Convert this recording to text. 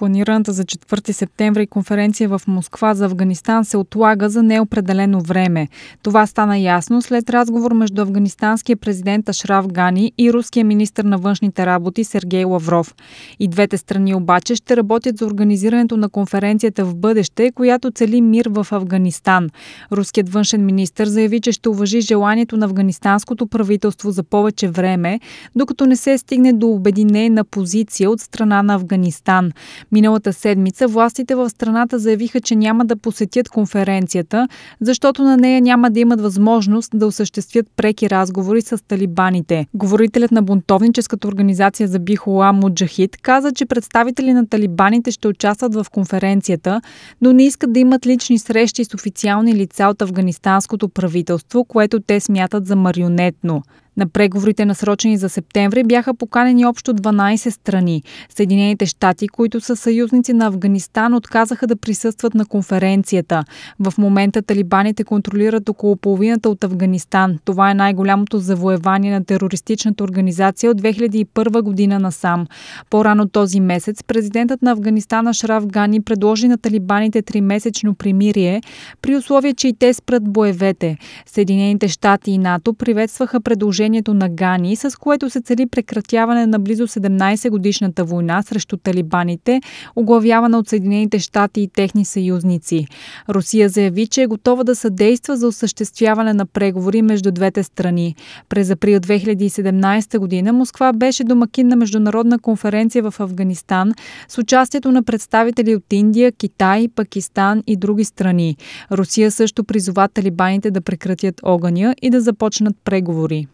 планираната за 4 септември конференция в Москва за Афганистан се отлага за неопределено време. Това стана ясно след разговор между афганистанския президент Ашраф Гани и руския министр на външните работи Сергей Лавров. И двете страни обаче ще работят за организирането на конференцията в бъдеще, която цели мир в Афганистан. Руският външен министр заяви, че ще уважи желанието на афганистанското правителство за повече време, докато не се стигне до обединена позиция от страна на Афганистан. Миналата седмица властите в страната заявиха, че няма да посетят конференцията, защото на нея няма да имат възможност да осъществят преки разговори с талибаните. Говорителят на бунтовническата организация за Бихола Муджахид каза, че представители на талибаните ще участват в конференцията, но не искат да имат лични срещи с официални лица от афганистанското правителство, което те смятат за марионетно. На преговорите, насрочени за септември, бяха поканени общо 12 страни. Съединените щати, които са съюзници на Афганистан, отказаха да присъстват на конференцията. В момента талибаните контролират около половината от Афганистан. Това е най-голямото завоевание на терористичната организация от 2001 година насам. По-рано този месец президентът на Афганистан Ашраф Гани предложи на талибаните тримесечно примирие, при условие, че и те спрат боевете. Съединените щати и НАТО приветстваха предложението положението на Гани, с което се цели прекратяване на близо 17-годишната война срещу талибаните, оглавявана от Съединените щати и техни съюзници. Русия заяви, че е готова да съдейства за осъществяване на преговори между двете страни. През април 2017 година Москва беше домакин на международна конференция в Афганистан с участието на представители от Индия, Китай, Пакистан и други страни. Русия също призова талибаните да прекратят огъня и да започнат преговори.